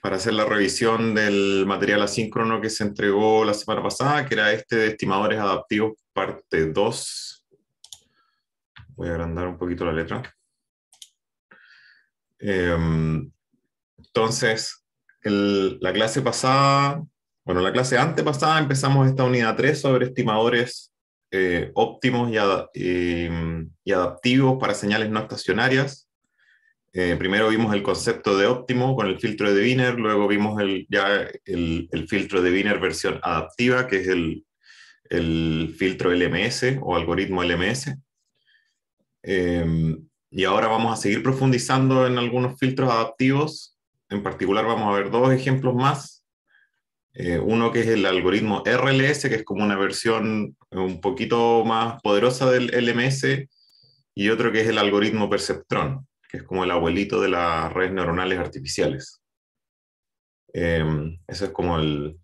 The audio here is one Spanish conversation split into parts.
para hacer la revisión del material asíncrono que se entregó la semana pasada, que era este de estimadores adaptivos parte 2. Voy a agrandar un poquito la letra. Em, entonces, la clase pasada, bueno, la clase antepasada empezamos esta unidad 3 sobre estimadores eh, óptimos em, y adaptivos para señales no estacionarias. Eh, primero vimos el concepto de óptimo con el filtro de Wiener, luego vimos ya el, filtro de Wiener versión adaptiva, que es el, filtro LMS o algoritmo LMS. Em, y ahora vamos a seguir profundizando en algunos filtros adaptivos. En particular vamos a ver dos ejemplos más. Eh, uno que es el algoritmo RLS, que es como una versión un poquito más poderosa del LMS, y otro que es el algoritmo perceptrón que es como el abuelito de las redes neuronales artificiales. Em, eso es como el,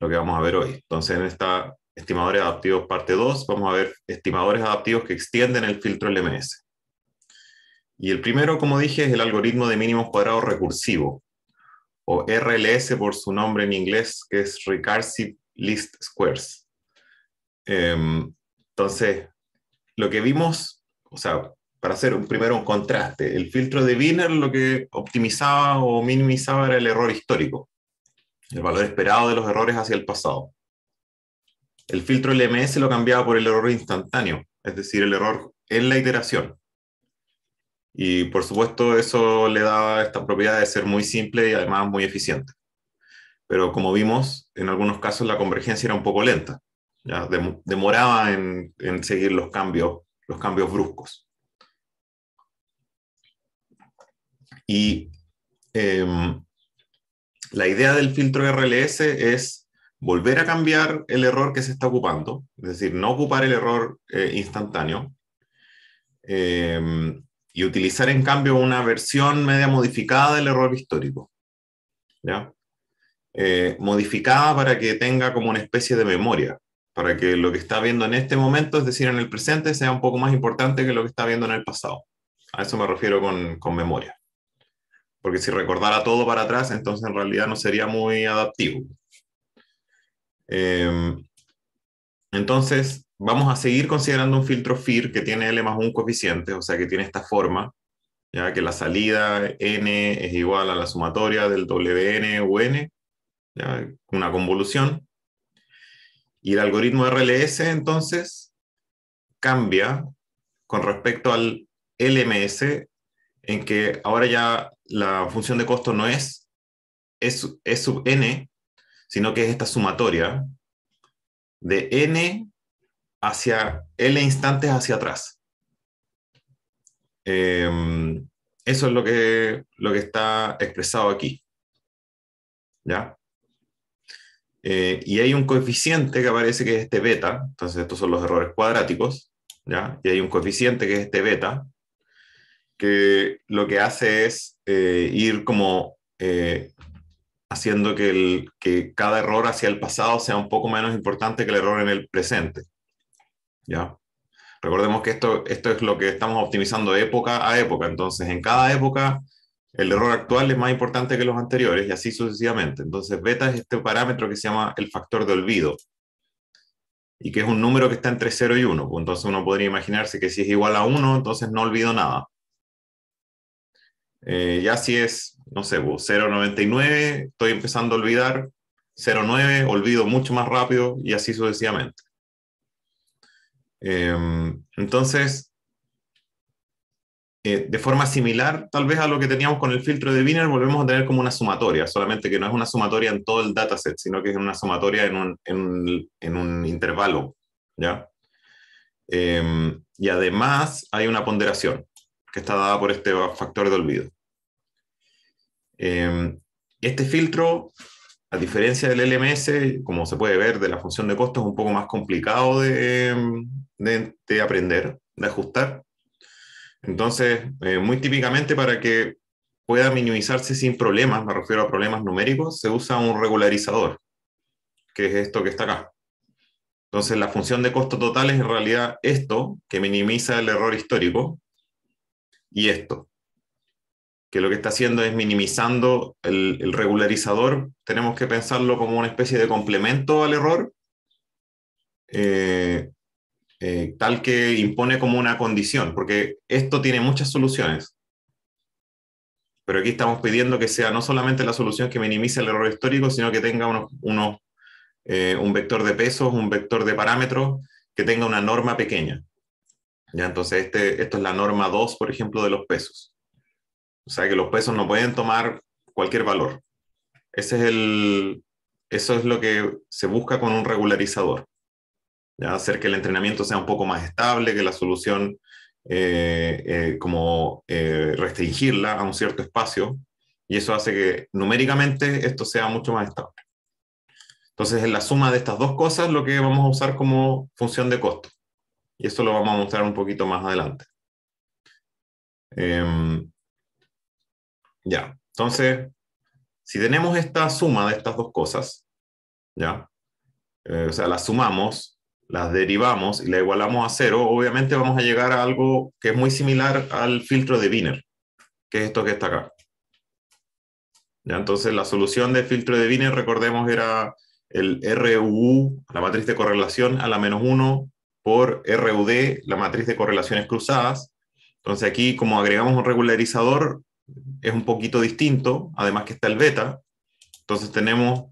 lo que vamos a ver hoy. Entonces, en esta estimadores adaptivos parte 2, vamos a ver estimadores adaptivos que extienden el filtro LMS. Y el primero, como dije, es el algoritmo de mínimos cuadrados recursivo, o RLS por su nombre en inglés, que es Recursive List Squares. Em, entonces, lo que vimos, o sea, para hacer un, primero un contraste. El filtro de Wiener lo que optimizaba o minimizaba era el error histórico, el valor esperado de los errores hacia el pasado. El filtro LMS lo cambiaba por el error instantáneo, es decir, el error en la iteración. Y por supuesto eso le daba esta propiedad de ser muy simple y además muy eficiente. Pero como vimos, en algunos casos la convergencia era un poco lenta. Ya demoraba en, en seguir los cambios, los cambios bruscos. Y em, la idea del filtro RLS es volver a cambiar el error que se está ocupando, es decir, no ocupar el error eh, instantáneo em, y utilizar en cambio una versión media modificada del error histórico. Eh, modificada para que tenga como una especie de memoria, para que lo que está viendo en este momento, es decir, en el presente, sea un poco más importante que lo que está viendo en el pasado. A eso me refiero con memoria. Porque si recordara todo para atrás, entonces en realidad no sería muy adaptivo. Em, entonces, vamos a seguir considerando un filtro FIR que tiene L más un coeficiente, o sea, que tiene esta forma, ya que la salida N es igual a la sumatoria del WN u N, una convolución. Y el algoritmo RLS, entonces, cambia con respecto al LMS, en que ahora ya la función de costo no es, es, sub n, sino que es esta sumatoria de n hacia l instantes hacia atrás. Em, eso es lo que, lo que está expresado aquí. Eh, y hay un coeficiente que aparece que es este beta, entonces estos son los errores cuadráticos, Y hay un coeficiente que es este beta, que lo que hace es eh, ir como eh, haciendo que, el, que cada error hacia el pasado sea un poco menos importante que el error en el presente. ¿Ya? Recordemos que esto, esto es lo que estamos optimizando época a época, entonces en cada época el error actual es más importante que los anteriores y así sucesivamente. Entonces beta es este parámetro que se llama el factor de olvido y que es un número que está entre 0 y 1. Pues entonces uno podría imaginarse que si es igual a 1, entonces no olvido nada. Eh, ya es, no sé, 0,99, estoy empezando a olvidar, 0,9, olvido mucho más rápido y así sucesivamente. Eh, entonces, eh, de forma similar tal vez a lo que teníamos con el filtro de Wiener, volvemos a tener como una sumatoria, solamente que no es una sumatoria en todo el dataset, sino que es una sumatoria en un, intervalo, eh, y además hay una ponderación que está dada por este factor de olvido. Em, este filtro, a diferencia del LMS, como se puede ver de la función de costo, es un poco más complicado de, em, aprender, de ajustar. Entonces, eh, muy típicamente para que pueda minimizarse sin problemas, me refiero a problemas numéricos, se usa un regularizador, que es esto que está acá. Entonces, la función de costo total es en realidad esto, que minimiza el error histórico, y esto que lo que está haciendo es minimizando el, regularizador, tenemos que pensarlo como una especie de complemento al error, eh, eh, tal que impone como una condición, porque esto tiene muchas soluciones. Pero aquí estamos pidiendo que sea no solamente la solución que minimice el error histórico, sino que tenga eh, un vector de pesos, un vector de parámetros, que tenga una norma pequeña. ¿Ya? Entonces, este, esto es la norma 2, por ejemplo, de los pesos. O sea que los pesos no pueden tomar cualquier valor. Ese es el, eso es lo que se busca con un regularizador. Hacer que el entrenamiento sea un poco más estable, que la solución, eh, eh, como eh, restringirla a un cierto espacio, y eso hace que numéricamente esto sea mucho más estable. Entonces, en la suma de estas dos cosas lo que vamos a usar como función de costo. Y eso lo vamos a mostrar un poquito más adelante. Em, ya, entonces, si tenemos esta suma de estas dos cosas, ¿ya? Eh, o sea, las sumamos, las derivamos y la igualamos a cero, obviamente vamos a llegar a algo que es muy similar al filtro de Wiener, que es esto que está acá. ¿Ya? Entonces, la solución del filtro de Wiener, recordemos, era el RU, la matriz de correlación, a la menos 1 por RUD, la matriz de correlaciones cruzadas. Entonces, aquí, como agregamos un regularizador, es un poquito distinto, además que está el beta. Entonces tenemos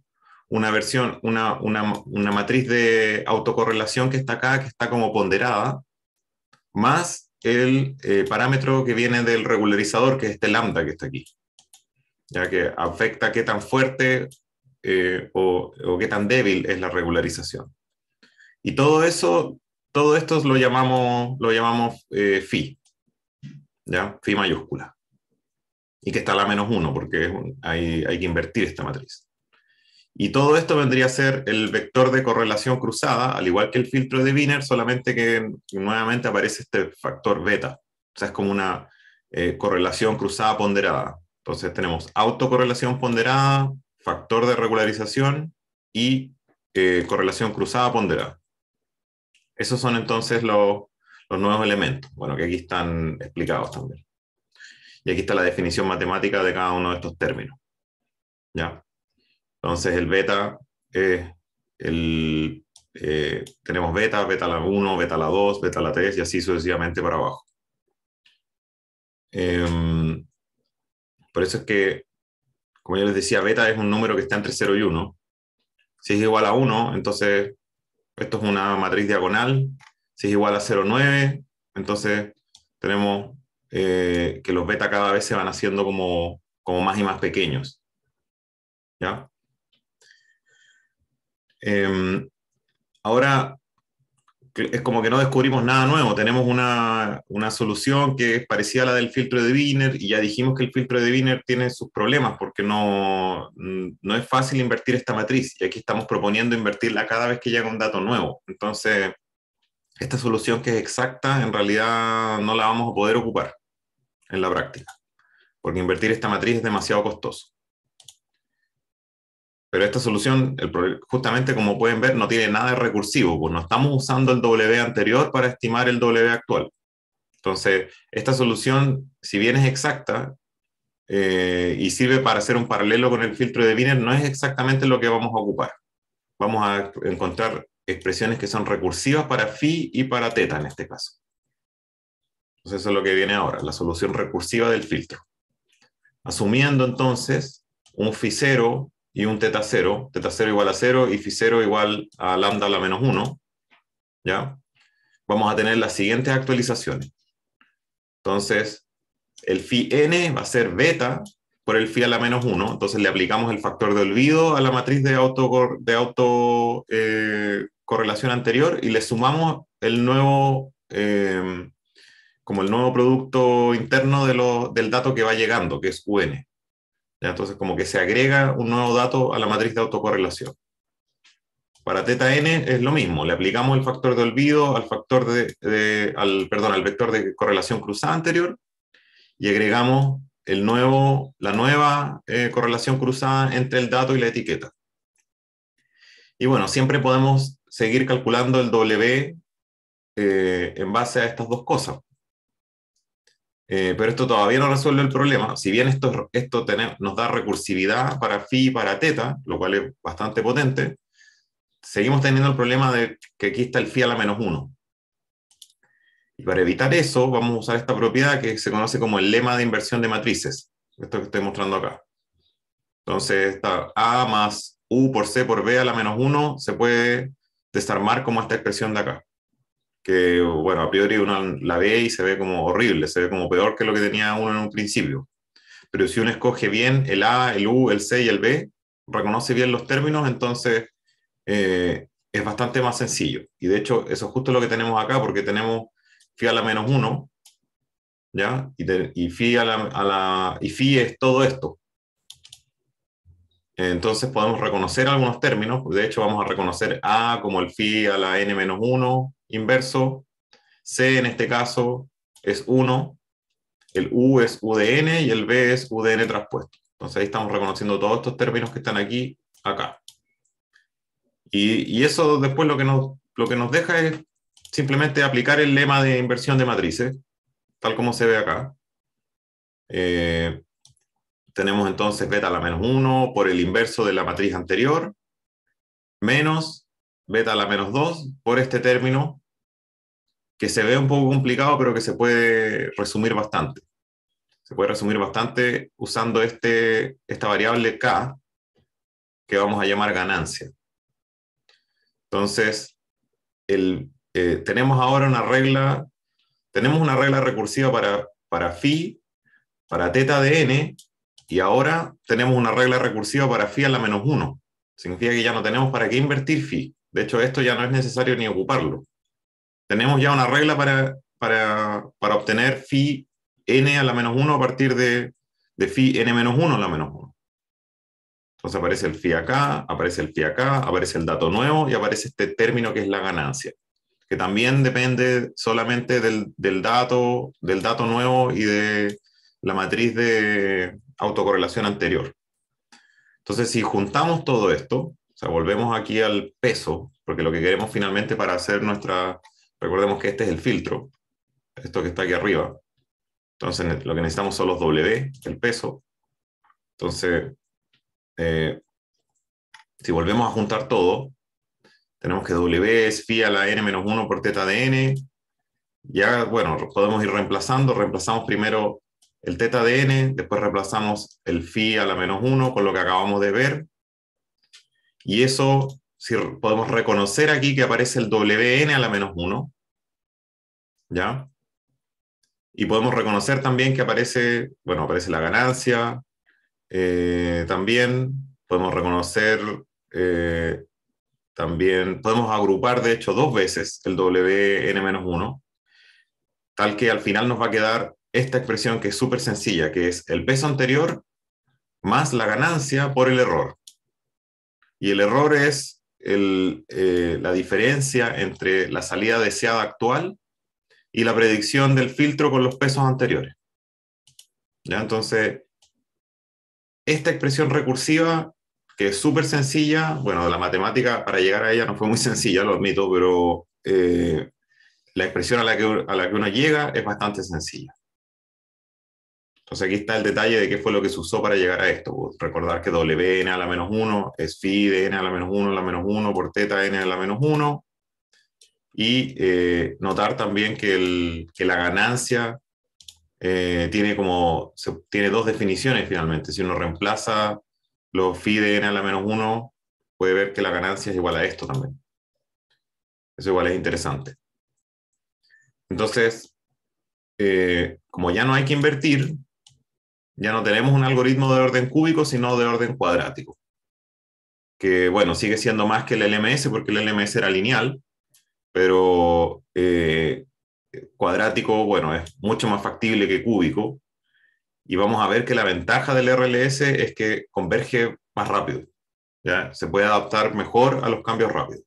una versión, una, matriz de autocorrelación que está acá, que está como ponderada, más el eh, parámetro que viene del regularizador, que es este lambda que está aquí, ya que afecta qué tan fuerte eh, o, o, qué tan débil es la regularización. Y todo eso, todo esto lo llamamos, lo llamamos eh, phi, ¿ya? phi mayúscula y que está la menos uno, porque hay, que invertir esta matriz. Y todo esto vendría a ser el vector de correlación cruzada, al igual que el filtro de Wiener, solamente que nuevamente aparece este factor beta. O sea, es como una eh, correlación cruzada ponderada. Entonces tenemos autocorrelación ponderada, factor de regularización y eh, correlación cruzada ponderada. Esos son entonces los, los nuevos elementos, bueno, que aquí están explicados también. Y aquí está la definición matemática de cada uno de estos términos. ¿Ya? Entonces el beta es el, eh, tenemos beta, beta la 1, beta la 2, beta la 3 y así sucesivamente para abajo. Em, por eso es que, como yo les decía, beta es un número que está entre 0 y 1. Si es igual a 1, entonces esto es una matriz diagonal. Si es igual a 0,9, entonces tenemos eh, que los beta cada vez se van haciendo como, más y más pequeños. ¿Ya? Em, ahora, es como que no descubrimos nada nuevo, tenemos una, solución que es parecida a la del filtro de Wiener y ya dijimos que el filtro de Wiener tiene sus problemas porque no, mm, no es fácil invertir esta matriz y aquí estamos proponiendo invertirla cada vez que llega un dato nuevo. Entonces, esta solución que es exacta en realidad no la vamos a poder ocupar en la práctica, porque invertir esta matriz es demasiado costoso. Pero esta solución, justamente como pueden ver, no tiene nada de recursivo, pues no estamos usando el W anterior para estimar el W actual. Entonces, esta solución, si bien es exacta eh, y sirve para hacer un paralelo con el filtro de Wiener, no es exactamente lo que vamos a ocupar. Vamos a encontrar expresiones que son recursivas para phi y para teta en este caso. Entonces eso es lo que viene ahora, la solución recursiva del filtro. Asumiendo entonces un phi 0 y un teta 0, teta 0 igual a 0 y phi 0 igual a lambda a la menos 1, ¿ya? Vamos a tener las siguientes actualizaciones. Entonces, el phi n va a ser beta por el phi a la menos 1, entonces le aplicamos el factor de olvido a la matriz de autocorrelación de eh, anterior y le sumamos el nuevo eh, como el nuevo producto interno del dato que va llegando, que es UN. Entonces, como que se agrega un nuevo dato a la matriz de autocorrelación. Para teta n es lo mismo, le aplicamos el factor de olvido al factor de, perdón, al vector de correlación cruzada anterior y agregamos el nuevo, la nueva eh, correlación cruzada entre el dato y la etiqueta. Y bueno, siempre podemos seguir calculando el W eh, en base a estas dos cosas. Eh, pero esto todavía no resuelve el problema. Si bien esto, esto nos da recursividad para phi y para teta, lo cual es bastante potente, seguimos teniendo el problema de que aquí está el phi a la menos 1. Y para evitar eso, vamos a usar esta propiedad que se conoce como el lema de inversión de matrices. Esto que estoy mostrando acá. Entonces, esta A más U por C por B a la menos 1 se puede desarmar como esta expresión de acá que, bueno, a priori uno la ve y se ve como horrible, se ve como peor que lo que tenía uno en un principio. Pero si uno escoge bien el A, el U, el C y el B, reconoce bien los términos, entonces eh, es bastante más sencillo. Y de hecho, eso es justo lo que tenemos acá, porque tenemos phi a la menos 1, ¿ya? Y, a la, y es todo esto. Entonces podemos reconocer algunos términos, de hecho vamos a reconocer A como el phi a la n menos 1, inverso, C en este caso es 1, el U es UDN y el B es UDN traspuesto. Entonces ahí estamos reconociendo todos estos términos que están aquí, acá. Y, eso después lo que, nos, lo que nos deja es simplemente aplicar el lema de inversión de matrices, tal como se ve acá. Eh, tenemos entonces beta a la menos 1 por el inverso de la matriz anterior, menos beta a la menos 2 por este término que se ve un poco complicado, pero que se puede resumir bastante. Se puede resumir bastante usando este, esta variable K, que vamos a llamar ganancia. Entonces, eh, tenemos ahora una regla, tenemos una regla recursiva para, para phi, para teta de n, y ahora tenemos una regla recursiva para phi a la menos 1. Significa que ya no tenemos para qué invertir phi. De hecho, esto ya no es necesario ni ocuparlo tenemos ya una regla para, para, para obtener phi n a la menos 1 a partir de, de phi n menos 1 a la menos 1. Entonces aparece el phi acá, aparece el phi acá, aparece el dato nuevo y aparece este término que es la ganancia, que también depende solamente del, del dato, del dato nuevo y de la matriz de autocorrelación anterior. Entonces, si juntamos todo esto, o sea, volvemos aquí al peso, porque lo que queremos finalmente para hacer nuestra, Recordemos que este es el filtro, esto que está aquí arriba. Entonces lo que necesitamos son los W, el peso. Entonces, eh, si volvemos a juntar todo, tenemos que W es phi a la n menos 1 por teta de n. Ya, bueno, podemos ir reemplazando. Reemplazamos primero el teta de n, después reemplazamos el phi a la menos 1 con lo que acabamos de ver. Y eso, si podemos reconocer aquí que aparece el wn a la menos 1, ¿ya? Y podemos reconocer también que aparece, bueno, aparece la ganancia, eh, también podemos reconocer, eh, también podemos agrupar de hecho dos veces el WN-1, tal que al final nos va a quedar esta expresión que es súper sencilla, que es el peso anterior más la ganancia por el error. Y el error es eh, la diferencia entre la salida deseada actual y la predicción del filtro con los pesos anteriores. ¿Ya? Entonces, esta expresión recursiva, que es súper sencilla, bueno, la matemática para llegar a ella no fue muy sencilla, lo admito, pero eh, la expresión a la, que, uno llega es bastante sencilla. Entonces aquí está el detalle de qué fue lo que se usó para llegar a esto. Recordar que Wn a la menos 1 es phi de n a la menos 1 a la menos 1 por teta n a la menos 1 y eh, notar también que, la ganancia eh, tiene, como, tiene dos definiciones finalmente. Si uno reemplaza los phi de n a la menos 1, puede ver que la ganancia es igual a esto también. Eso igual es interesante. Entonces, eh, como ya no hay que invertir, ya no tenemos un algoritmo de orden cúbico, sino de orden cuadrático. Que bueno, sigue siendo más que el LMS, porque el LMS era lineal, pero eh, cuadrático, bueno, es mucho más factible que cúbico. Y vamos a ver que la ventaja del RLS es que converge más rápido. Se puede adaptar mejor a los cambios rápidos.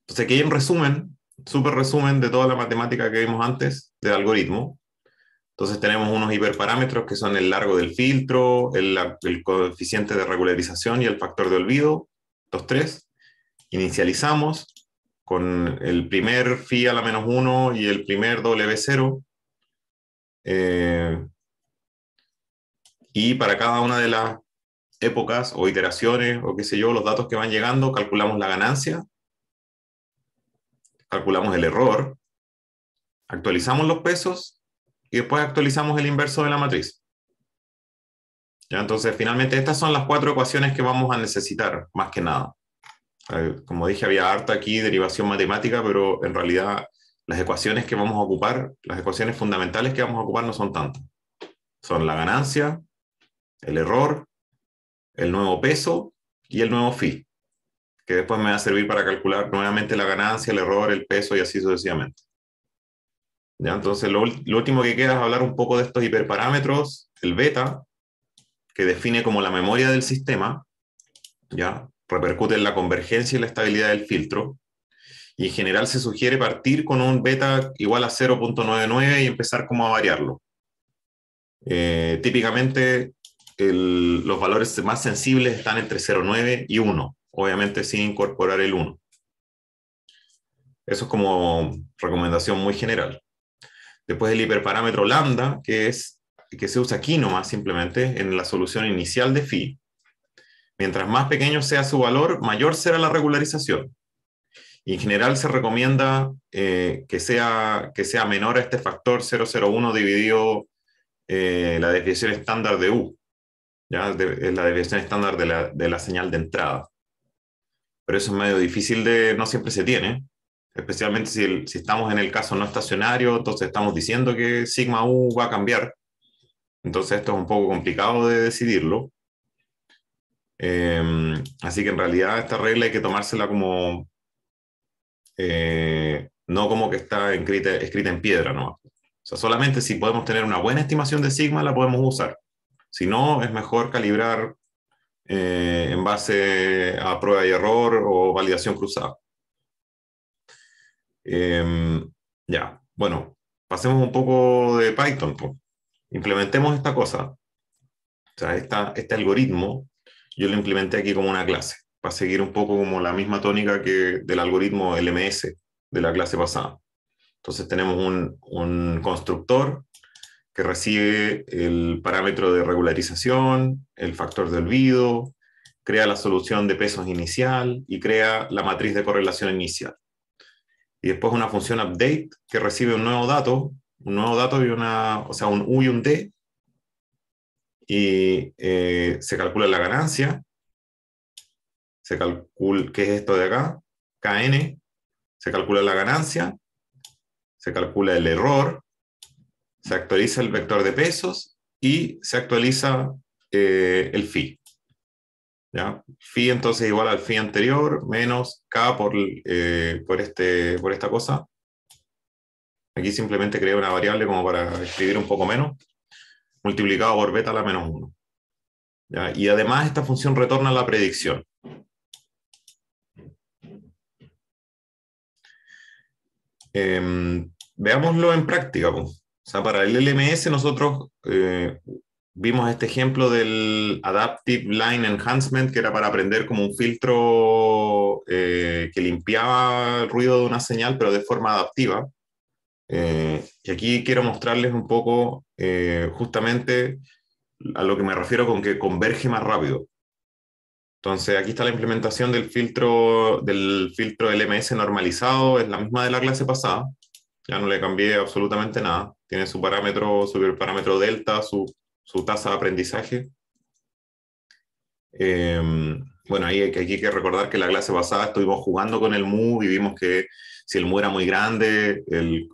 Entonces aquí hay un resumen, súper resumen de toda la matemática que vimos antes del algoritmo. Entonces tenemos unos hiperparámetros que son el largo del filtro, el, coeficiente de regularización y el factor de olvido, los tres. Inicializamos, con el primer phi a la menos 1 y el primer W0. Eh, y para cada una de las épocas o iteraciones o qué sé yo, los datos que van llegando, calculamos la ganancia, calculamos el error, actualizamos los pesos y después actualizamos el inverso de la matriz. ¿Ya? Entonces, finalmente, estas son las cuatro ecuaciones que vamos a necesitar, más que nada. Eh, como dije, había harta aquí derivación matemática, pero en realidad las ecuaciones que vamos a ocupar, las ecuaciones fundamentales que vamos a ocupar no son tantas. Son la ganancia, el error, el nuevo peso y el nuevo fi, que después me va a servir para calcular nuevamente la ganancia, el error, el peso y así sucesivamente. ¿Ya? Entonces, lo, lo último que queda es hablar un poco de estos hiperparámetros, el beta, que define como la memoria del sistema, ¿ya? repercute en la convergencia y la estabilidad del filtro. Y en general se sugiere partir con un beta igual a 0.99 y empezar como a variarlo. Eh, típicamente los valores más sensibles están entre 0.9 y 1, obviamente sin incorporar el 1. Eso es como recomendación muy general. Después el hiperparámetro lambda, que es que se usa aquí nomás simplemente en la solución inicial de phi, Mientras más pequeño sea su valor, mayor será la regularización. Y en general se recomienda eh, que, sea, que sea menor a este factor 001 dividido eh, la desviación estándar de U. ¿ya? la desviación estándar de la, señal de entrada. Pero eso es medio difícil de, no siempre se tiene, especialmente si, si, estamos en el caso no estacionario, entonces estamos diciendo que sigma U va a cambiar. Entonces esto es un poco complicado de decidirlo. Em, así que en realidad esta regla hay que tomársela como, eh, no como que está escrita, escrita en piedra, ¿no? O sea, solamente si podemos tener una buena estimación de sigma la podemos usar. Si no, es mejor calibrar eh, en base a prueba y error o validación cruzada. Em, ya, bueno, pasemos un poco de Python. Implementemos esta cosa. O sea, este algoritmo yo lo implementé aquí como una clase, para seguir un poco como la misma tónica que del algoritmo LMS de la clase pasada. Entonces tenemos un, constructor que recibe el parámetro de regularización, el factor de olvido, crea la solución de pesos inicial y crea la matriz de correlación inicial. Y después una función update que recibe un nuevo dato, un nuevo dato y una, o sea, un U y un D y eh, se calcula la ganancia, se calcula, ¿qué es esto de acá? KN, se calcula la ganancia, se calcula el error, se actualiza el vector de pesos y se actualiza eh, el phi. ¿Ya? Phi entonces igual al phi anterior menos K por, eh, por, este, por esta cosa. Aquí simplemente creé una variable como para escribir un poco menos multiplicado por beta a la menos 1. Y además esta función retorna la predicción. Em, veámoslo en práctica. para el LMS nosotros eh, vimos este ejemplo del Adaptive Line Enhancement, que era para aprender como un filtro eh, que limpiaba el ruido de una señal, pero de forma adaptiva. Eh, y aquí quiero mostrarles un poco eh, justamente a lo que me refiero con que converge más rápido. Entonces, aquí está la implementación del filtro, del filtro LMS normalizado, es la misma de la clase pasada. Ya no le cambié absolutamente nada. Tiene su parámetro, su parámetro delta, su, tasa de aprendizaje. Eh, bueno, ahí aquí hay que recordar que la clase pasada estuvimos jugando con el mu y vimos que si el mu era muy grande,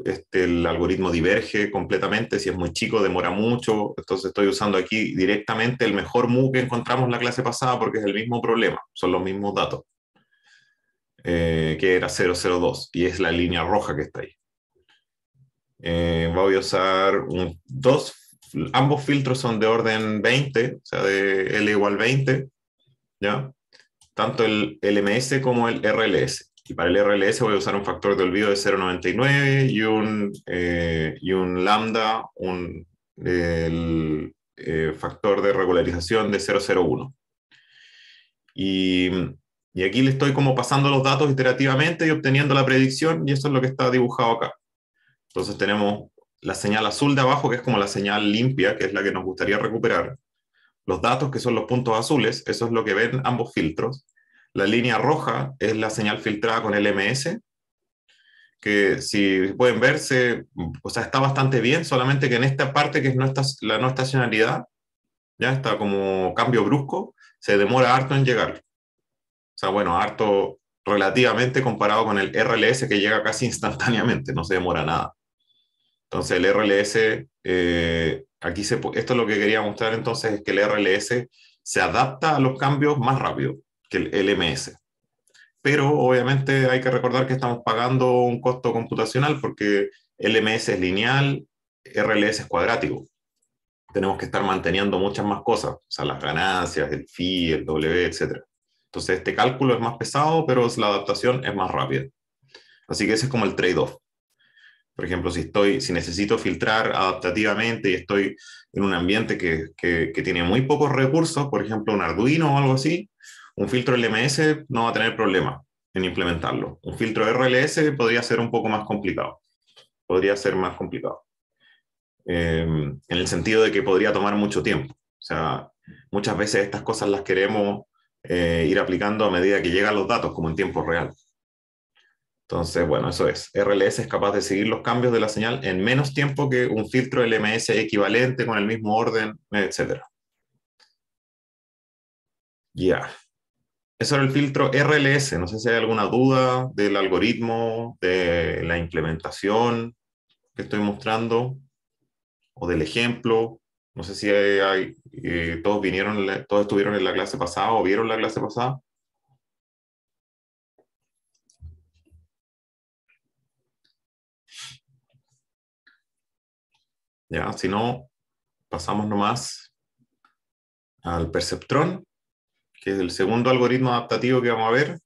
este, el, algoritmo diverge completamente. Si es muy chico, demora mucho. Entonces estoy usando aquí directamente el mejor mu que encontramos la clase pasada porque es el mismo problema, son los mismos datos. Eh, que era 002 y es la línea roja que está ahí. Eh, voy a usar dos, ambos filtros son de orden 20, o sea, de L igual 20, Tanto el LMS como el RLS para el RLS voy a usar un factor de olvido de 0.99 y un, eh, y un lambda, un eh, factor de regularización de 0.01. Y, y aquí le estoy como pasando los datos iterativamente y obteniendo la predicción, y eso es lo que está dibujado acá. Entonces tenemos la señal azul de abajo, que es como la señal limpia, que es la que nos gustaría recuperar. Los datos, que son los puntos azules, eso es lo que ven ambos filtros. La línea roja es la señal filtrada con el ms que si pueden verse, o sea, está bastante bien, solamente que en esta parte que es no la no estacionalidad, ya está como cambio brusco, se demora harto en llegar. O sea, bueno, harto relativamente comparado con el RLS que llega casi instantáneamente, no se demora nada. Entonces el RLS, eh, aquí se, esto es lo que quería mostrar entonces, es que el RLS se adapta a los cambios más rápido que el LMS. Pero obviamente hay que recordar que estamos pagando un costo computacional porque LMS es lineal, RLS es cuadrático. Tenemos que estar manteniendo muchas más cosas, o sea, las ganancias, el phi, el W, etc. Entonces, este cálculo es más pesado, pero la adaptación es más rápida. Así que ese es como el trade-off. Por ejemplo, si, estoy, si necesito filtrar adaptativamente y estoy en un ambiente que, que, que, tiene muy pocos recursos, por ejemplo, un Arduino o algo así, un filtro LMS no va a tener problema en implementarlo. Un filtro RLS podría ser un poco más complicado. Podría ser más complicado. Em, en el sentido de que podría tomar mucho tiempo. O sea, muchas veces estas cosas las queremos eh, ir aplicando a medida que llegan los datos, como en tiempo real. Entonces, bueno, eso es. RLS es capaz de seguir los cambios de la señal en menos tiempo que un filtro LMS equivalente con el mismo orden, etc. Ya. Eso era el filtro RLS. No sé si hay alguna duda del algoritmo, de la implementación que estoy mostrando o del ejemplo. No sé si eh, todos vinieron, todos estuvieron en la clase pasada o vieron la clase pasada. Ya, si no, pasamos nomás al perceptrón que es el segundo algoritmo adaptativo que vamos a ver,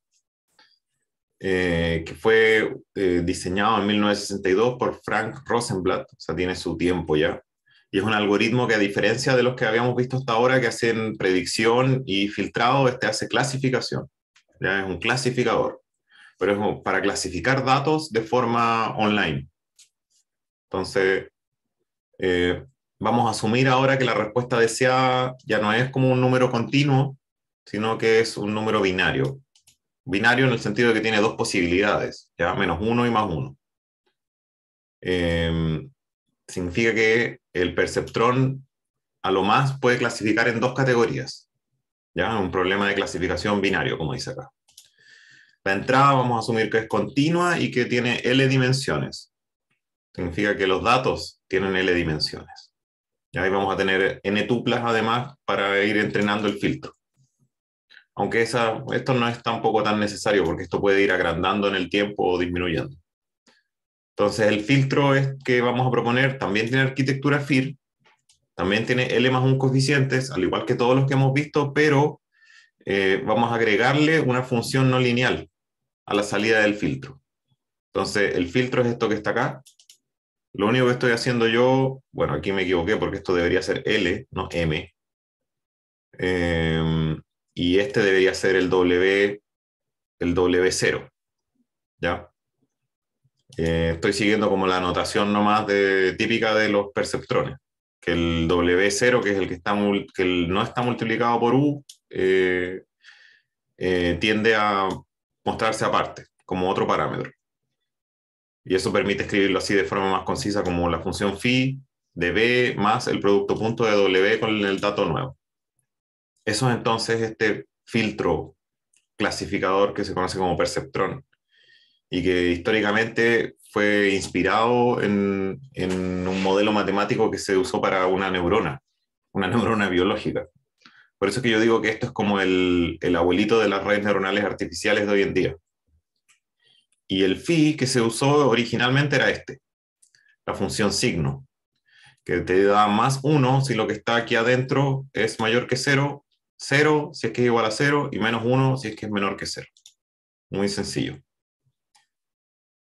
eh, que fue eh, diseñado en 1962 por Frank Rosenblatt, o sea, tiene su tiempo ya. Y es un algoritmo que a diferencia de los que habíamos visto hasta ahora que hacen predicción y filtrado, este hace clasificación. Ya es un clasificador, pero es para clasificar datos de forma online. Entonces, eh, vamos a asumir ahora que la respuesta deseada ya no es como un número continuo, sino que es un número binario. Binario en el sentido de que tiene dos posibilidades, ya menos uno y más uno. Em, significa que el perceptrón a lo más puede clasificar en dos categorías, ya un problema de clasificación binario, como dice acá. La entrada vamos a asumir que es continua y que tiene L dimensiones. Significa que los datos tienen L dimensiones. Y ahí vamos a tener N tuplas además para ir entrenando el filtro aunque esa, esto no es tampoco tan necesario porque esto puede ir agrandando en el tiempo o disminuyendo. Entonces el filtro es que vamos a proponer también tiene arquitectura FIR, también tiene L más un coeficientes, al igual que todos los que hemos visto, pero eh, vamos a agregarle una función no lineal a la salida del filtro. Entonces el filtro es esto que está acá. Lo único que estoy haciendo yo, bueno, aquí me equivoqué porque esto debería ser L, no M. Em, y este debería ser el W, el W0. ¿Ya? Eh, estoy siguiendo como la anotación nomás de, típica de los perceptrones, que el W0, que es el que, está, no está multiplicado por U, eh, eh, tiende a mostrarse aparte, como otro parámetro. Y eso permite escribirlo así de forma más concisa como la función phi de B más el producto punto de W con el dato nuevo. Eso es entonces este filtro clasificador que se conoce como perceptrón y que históricamente fue inspirado en, un modelo matemático que se usó para una neurona, una neurona biológica. Por eso es que yo digo que esto es como el, el abuelito de las redes neuronales artificiales de hoy en día. Y el phi que se usó originalmente era este, la función signo, que te da más uno si lo que está aquí adentro es mayor que cero, 0 si es que es igual a 0 y menos 1 si es que es menor que 0. Muy sencillo.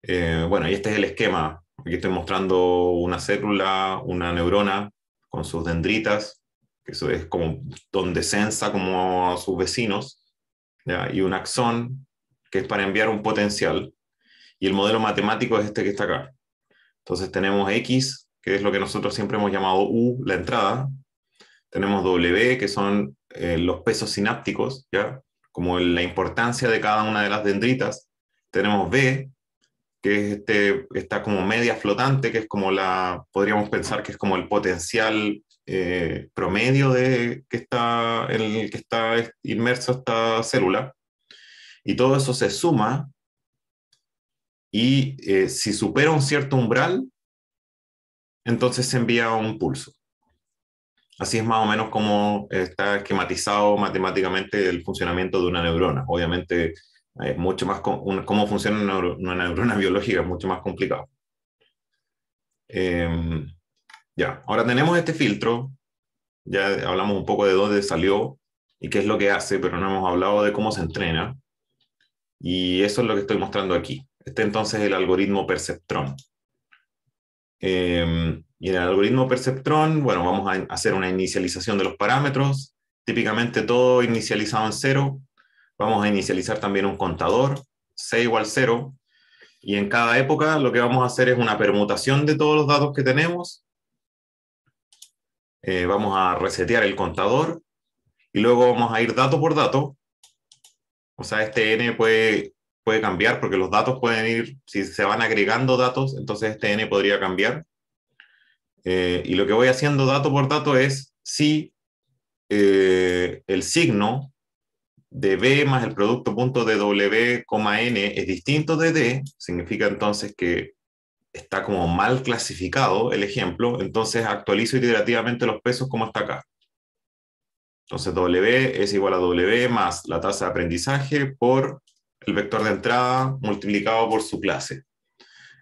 Eh, bueno, y este es el esquema. Aquí estoy mostrando una célula, una neurona con sus dendritas, que eso es como donde sensa como a sus vecinos, y un axón, que es para enviar un potencial. Y el modelo matemático es este que está acá. Entonces tenemos X, que es lo que nosotros siempre hemos llamado U, la entrada, tenemos W, que son eh, los pesos sinápticos, ¿ya? como la importancia de cada una de las dendritas. Tenemos B, que es este, como media flotante, que es como la, podríamos pensar que es como el potencial eh, promedio de, que está, en el que está inmerso esta célula. Y todo eso se suma y eh, si supera un cierto umbral, entonces se envía un pulso. Así es más o menos como está esquematizado matemáticamente el funcionamiento de una neurona. Obviamente, es eh, mucho más cómo funciona una, neurona biológica es mucho más complicado. Em, ya, ahora tenemos este filtro. Ya hablamos un poco de dónde salió y qué es lo que hace, pero no hemos hablado de cómo se entrena. Y eso es lo que estoy mostrando aquí. Este entonces es el algoritmo Perceptron. Em, y en el algoritmo perceptrón, bueno, vamos a hacer una inicialización de los parámetros, típicamente todo inicializado en cero. Vamos a inicializar también un contador, C igual cero. Y en cada época lo que vamos a hacer es una permutación de todos los datos que tenemos. Eh, vamos a resetear el contador y luego vamos a ir dato por dato. O sea, este n puede, puede cambiar porque los datos pueden ir, si se van agregando datos, entonces este n podría cambiar eh, y lo que voy haciendo dato por dato es si eh, el signo de B más el producto punto de W, N es distinto de D, significa entonces que está como mal clasificado el ejemplo, entonces actualizo iterativamente los pesos como está acá. Entonces W es igual a W más la tasa de aprendizaje por el vector de entrada multiplicado por su clase.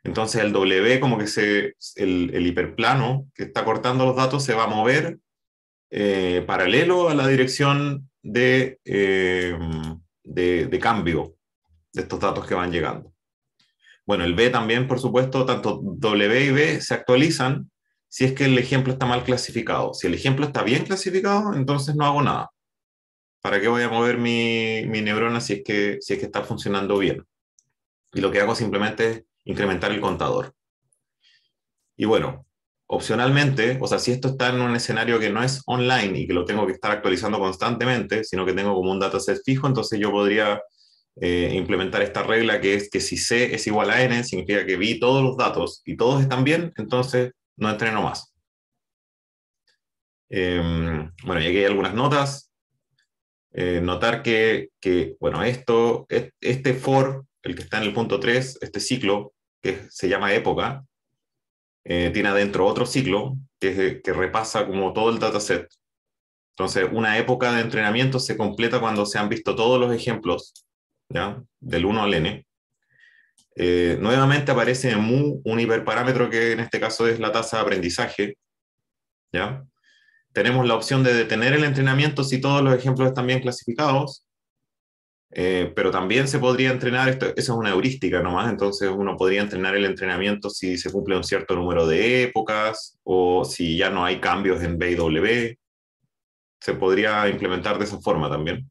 Entonces el W como que se, el, hiperplano que está cortando los datos se va a mover eh, paralelo a la dirección eh, de, de, cambio de estos datos que van llegando. Bueno, el B también, por supuesto, tanto W y B se actualizan si es que el ejemplo está mal clasificado. Si el ejemplo está bien clasificado, entonces no hago nada. ¿Para qué voy a mover mi, neurona si es, que, si es que está funcionando bien? Y lo que hago simplemente es incrementar el contador. Y bueno, opcionalmente, o sea, si esto está en un escenario que no es online y que lo tengo que estar actualizando constantemente, sino que tengo como un dataset fijo, entonces yo podría eh, implementar esta regla que es que si C es igual a N, significa que vi todos los datos y todos están bien, entonces no entreno más. Em, bueno, y aquí hay algunas notas. Eh, notar que, que, bueno, esto, e, este for, el que está en el punto 3, este ciclo, que se llama Época, eh, tiene adentro otro ciclo que, repasa como todo el dataset. Entonces, una época de entrenamiento se completa cuando se han visto todos los ejemplos, ¿ya? Del 1 al n. Eh, nuevamente aparece en mu un hiperparámetro que en este caso es la tasa de aprendizaje, ¿ya? Tenemos la opción de detener el entrenamiento si todos los ejemplos están bien clasificados, eh, pero también se podría entrenar, esto, eso es una heurística nomás, entonces uno podría entrenar el entrenamiento si se cumple un cierto número de épocas o si ya no hay cambios en BW. Se podría implementar de esa forma también.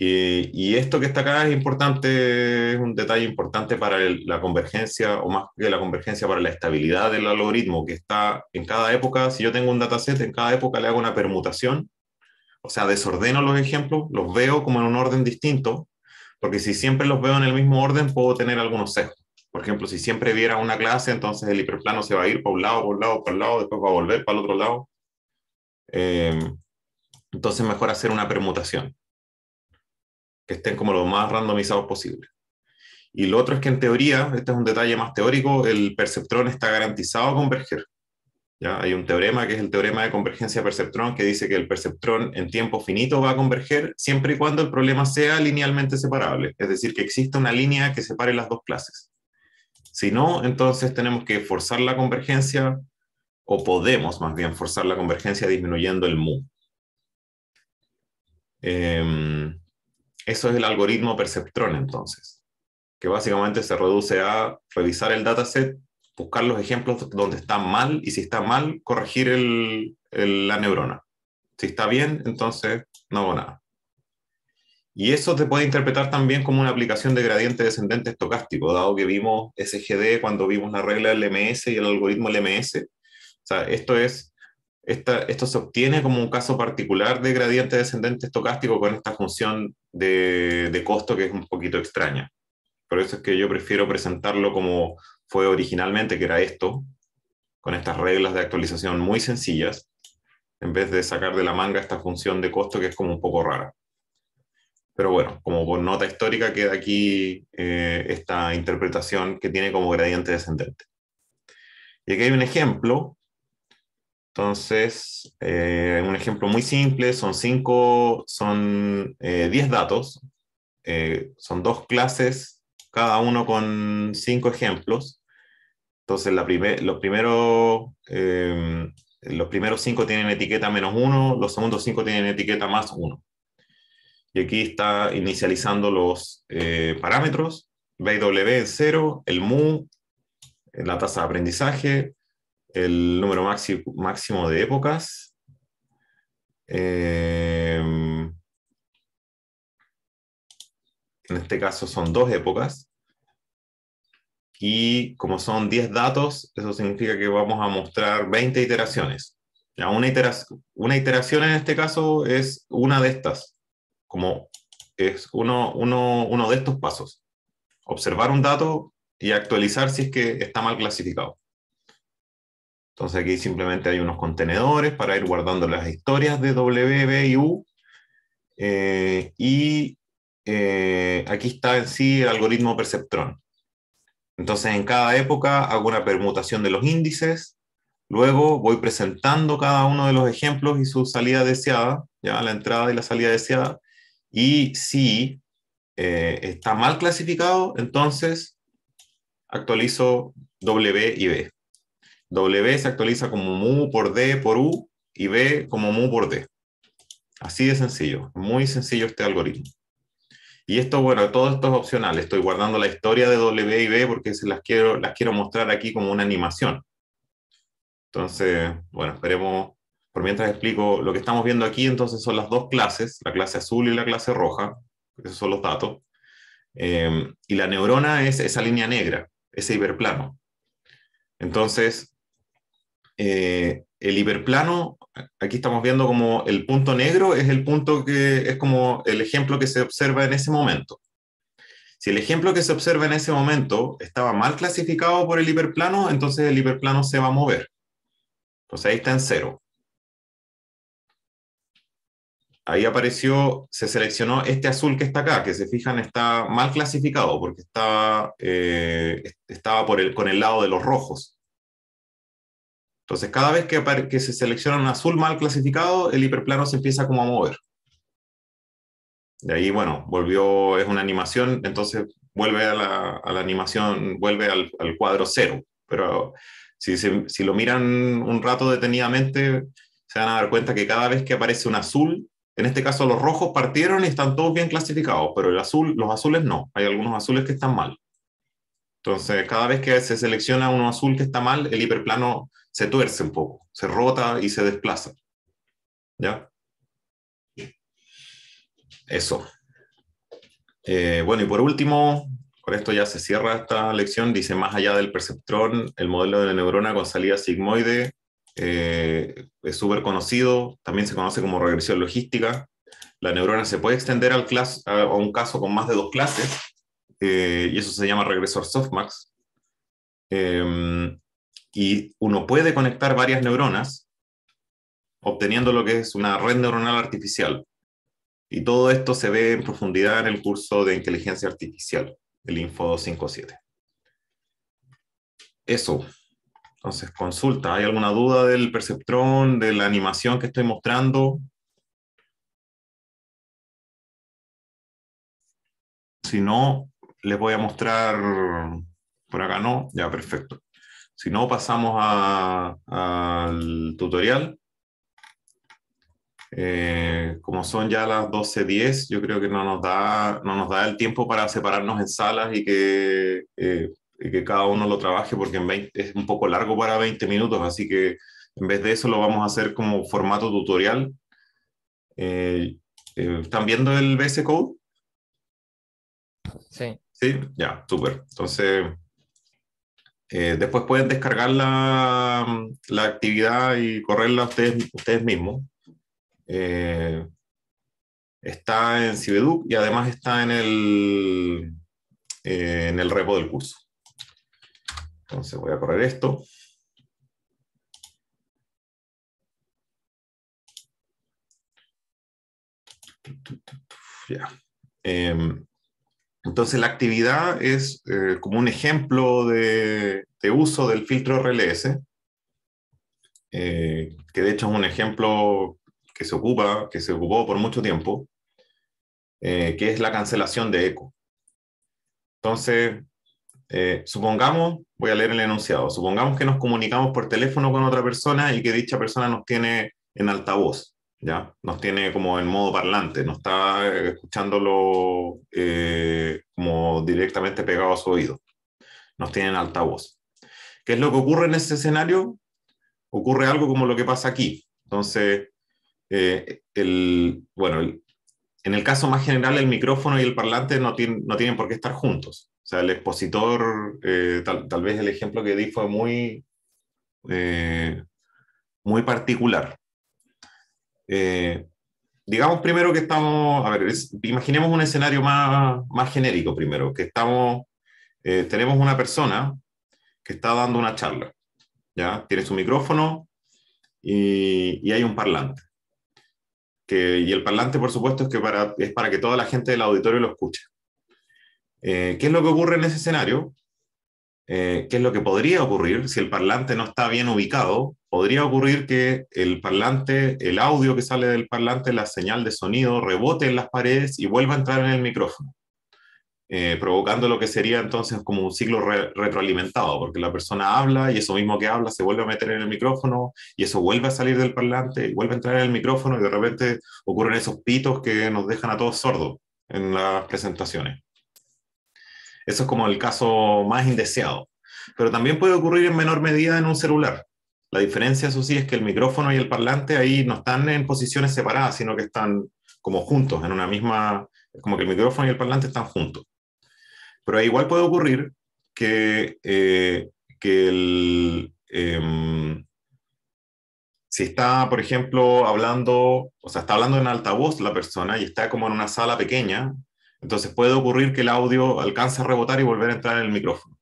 Y, esto que está acá es importante, es un detalle importante para la convergencia, o más que la convergencia, para la estabilidad del algoritmo que está en cada época. Si yo tengo un dataset, en cada época le hago una permutación o sea, desordeno los ejemplos, los veo como en un orden distinto, porque si siempre los veo en el mismo orden, puedo tener algunos sesgos. Por ejemplo, si siempre viera una clase, entonces el hiperplano se va a ir para un lado, para un lado, para un lado, después va a volver para el otro lado. Eh, entonces, mejor hacer una permutación, que estén como lo más randomizados posible. Y lo otro es que en teoría, este es un detalle más teórico, el perceptrón está garantizado a converger. Hay un teorema que es el teorema de convergencia perceptrón que dice que el perceptrón en tiempo finito va a converger siempre y cuando el problema sea linealmente separable, es decir, que exista una línea que separe las dos clases. Si no, entonces tenemos que forzar la convergencia, o podemos más bien forzar la convergencia disminuyendo el mu. Em, eso es el algoritmo perceptrón entonces, que básicamente se reduce a revisar el dataset buscar los ejemplos donde está mal y si está mal, corregir la neurona. Si está bien, entonces no hago nada. Y eso se puede interpretar también como una aplicación de gradiente descendente estocástico, dado que vimos SGD cuando vimos la regla LMS y el algoritmo LMS. O sea, esto, es, esto se obtiene como un caso particular de gradiente descendente estocástico con esta función de, de costo que es un poquito extraña. Por eso es que yo prefiero presentarlo como fue originalmente, que era esto, con estas reglas de actualización muy sencillas, en vez de sacar de la manga esta función de costo que es como un poco rara. Pero bueno, como por nota histórica queda aquí eh, esta interpretación que tiene como gradiente descendente. Y aquí hay un ejemplo. Entonces, eh, un ejemplo muy simple, son cinco, son eh, diez datos, son dos clases, cada uno con cinco ejemplos. Entonces, los, primeros, em, los primeros cinco tienen etiqueta menos uno, los segundos cinco tienen etiqueta más uno. Y aquí está inicializando los eh, parámetros, BW en cero, el mu, la tasa de aprendizaje, el número máximo de épocas, em, en este caso son dos épocas, y como son 10 datos, eso significa que vamos a mostrar 20 iteraciones. una, iteración, en este caso es una de estas, como es uno, de estos pasos. Observar un dato y actualizar si es que está mal clasificado. Entonces aquí simplemente hay unos contenedores para ir guardando las historias de W, B y U. Eh, y eh, aquí está en sí el algoritmo perceptrón. Entonces, en cada época hago una permutación de los índices, luego voy presentando cada uno de los ejemplos y su salida deseada, ya la entrada y la salida deseada, y si eh, está mal clasificado, entonces actualizo W y B. W se actualiza como mu por D por U y B como mu por D. Así de sencillo, muy sencillo este algoritmo. Y esto, bueno, todo esto es opcional. Estoy guardando la historia de B porque se las quiero, las quiero mostrar aquí como una animación. Entonces, bueno, esperemos, por mientras explico lo que estamos viendo aquí, entonces son las dos clases, la clase azul y la clase roja, esos son los datos. Em, y la neurona es esa línea negra, ese hiperplano. Entonces, eh, el hiperplano aquí estamos viendo como el punto negro es el punto que es como el ejemplo que se observa en ese momento. Si el ejemplo que se observa en ese momento estaba mal clasificado por el hiperplano, entonces el hiperplano se va a mover. Entonces ahí está en cero. Ahí apareció, se seleccionó este azul que está acá, que se fijan está mal clasificado porque estaba eh, con el lado de los rojos. Entonces, cada vez que, que se selecciona un azul mal clasificado, el hiperplano se empieza como a mover. De ahí, bueno, volvió, es una animación, entonces vuelve a la, animación, vuelve al, cuadro cero. Pero si, si lo miran un rato detenidamente, se van a dar cuenta que cada vez que aparece un azul, en este caso los rojos partieron y están todos bien clasificados, pero el azul, los azules no, hay algunos azules que están mal. Entonces, cada vez que se selecciona uno azul que está mal, el hiperplano se tuerce un poco, se rota y se desplaza. ¿Ya? Eso. Eh, bueno, y por último, con esto ya se cierra esta lección, dice más allá del perceptrón, el modelo de la neurona con salida sigmoide eh, es súper conocido, también se conoce como regresión logística. La neurona se puede extender al a un caso con más de dos clases, eh, y eso se llama regresor softmax. y em, y uno puede conectar varias neuronas obteniendo lo que es una red neuronal artificial. Y todo esto se ve en profundidad en el curso de inteligencia artificial, el Info 257. Eso. Entonces, consulta. ¿Hay alguna duda del perceptrón, de la animación que estoy mostrando? Si no, les voy a mostrar por acá, ¿no? Ya, perfecto. Si no, pasamos al tutorial. Eh, como son ya las 12.10, yo creo que no nos, da, no nos da el tiempo para separarnos en salas y que, eh, que cada uno lo trabaje, porque en 20, es un poco largo para 20 minutos, así que en vez de eso lo vamos a hacer como formato tutorial. Eh, ¿Están viendo el VS Code? Sí. Sí, ya, súper. Entonces, eh, después pueden descargar la, actividad y correrla ustedes, ustedes mismos. Eh, está en Cibeduc y además está en el, eh, en el repo del curso. Entonces voy a correr esto. Ya. Em, entonces, la actividad es eh, como un ejemplo de, uso del filtro RLS, eh, que de hecho es un ejemplo que se ocupa, que se ocupó por mucho tiempo, eh, que es la cancelación de eco. Entonces, supongamos, voy a leer el enunciado, supongamos que nos comunicamos por teléfono con otra persona y que dicha persona nos tiene en altavoz. ¿ya? Nos tiene como en modo parlante, no está eh, escuchándolo eh, como directamente pegado a su oído. Nos tiene en altavoz. ¿Qué es lo que ocurre en ese escenario? Ocurre algo como lo que pasa aquí. Entonces, eh, bueno, en el caso más general, el micrófono y el parlante no, tienen por qué estar juntos. O sea, el expositor, tal, vez el ejemplo que di fue muy, muy particular. Eh, digamos primero que estamos, a ver, imaginemos un escenario más, más genérico primero, que estamos, eh, tenemos una persona que está dando una charla, ¿ya? Tiene su micrófono y, hay un parlante. y el parlante, por supuesto, es, que para, es para que toda la gente del auditorio lo escuche. Eh, ¿Qué es lo que ocurre en ese escenario? Eh, qué es lo que podría ocurrir si el parlante no está bien ubicado. Podría ocurrir que el parlante, el audio que sale del parlante, la señal de sonido, rebote en las paredes y vuelva a entrar en el micrófono. Eh, provocando lo que sería entonces como un ciclo retroalimentado, porque la persona habla y eso mismo que habla se vuelve a meter en el micrófono y eso vuelve a salir del parlante y vuelve a entrar en el micrófono y de repente ocurren esos pitos que nos dejan a todos sordos en las presentaciones. Eso es como el caso más indeseado. Pero también puede ocurrir en menor medida en un celular. La diferencia, eso sí, es que el micrófono y el parlante ahí no están en posiciones separadas, sino que están como juntos, en una misma, como que el micrófono y el parlante están juntos. Pero igual puede ocurrir que, eh, el, em, si está, por ejemplo, hablando, o sea, está hablando en altavoz la persona y está como en una sala pequeña, entonces puede ocurrir que el audio alcance a rebotar y volver a entrar en el micrófono.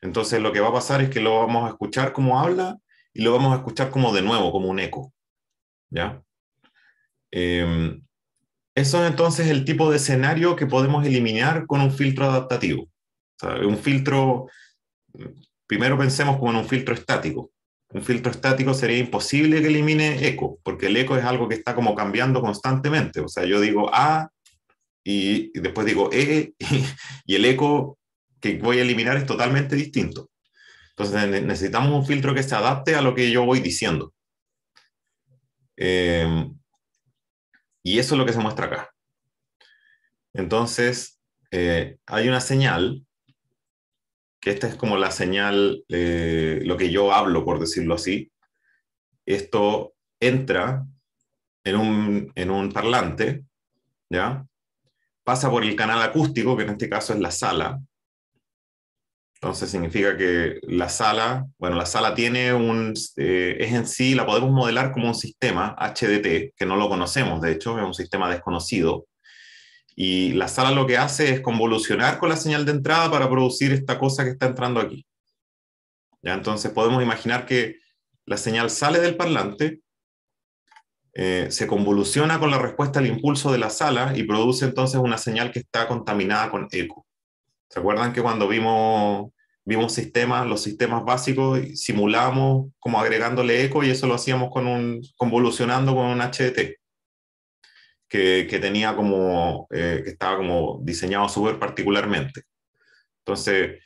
Entonces lo que va a pasar es que lo vamos a escuchar como habla y lo vamos a escuchar como de nuevo, como un eco. ¿Ya? Em, eso es entonces el tipo de escenario que podemos eliminar con un filtro adaptativo. un filtro, primero pensemos como en un filtro estático. Un filtro estático sería imposible que elimine eco, porque el eco es algo que está como cambiando constantemente. O sea, yo digo A y, después digo eh, y, el eco que voy a eliminar es totalmente distinto. Entonces necesitamos un filtro que se adapte a lo que yo voy diciendo. Em, y eso es lo que se muestra acá. Entonces, eh, hay una señal, que esta es como la señal, eh, lo que yo hablo, por decirlo así. Esto entra en un, en un parlante, ¿ya? pasa por el canal acústico, que en este caso es la sala. Entonces significa que la sala, bueno, la sala tiene un, eh, es en sí, la podemos modelar como un sistema HDT, que no lo conocemos, de hecho, es un sistema desconocido. Y la sala lo que hace es convolucionar con la señal de entrada para producir esta cosa que está entrando aquí. ¿Ya? Entonces podemos imaginar que la señal sale del parlante eh, se convoluciona con la respuesta al impulso de la sala y produce entonces una señal que está contaminada con eco. ¿Se acuerdan que cuando vimos, vimos sistemas, los sistemas básicos, simulamos como agregándole eco y eso lo hacíamos con un, convolucionando con un HDT? Que, tenía como, eh, que estaba como diseñado súper particularmente. Entonces,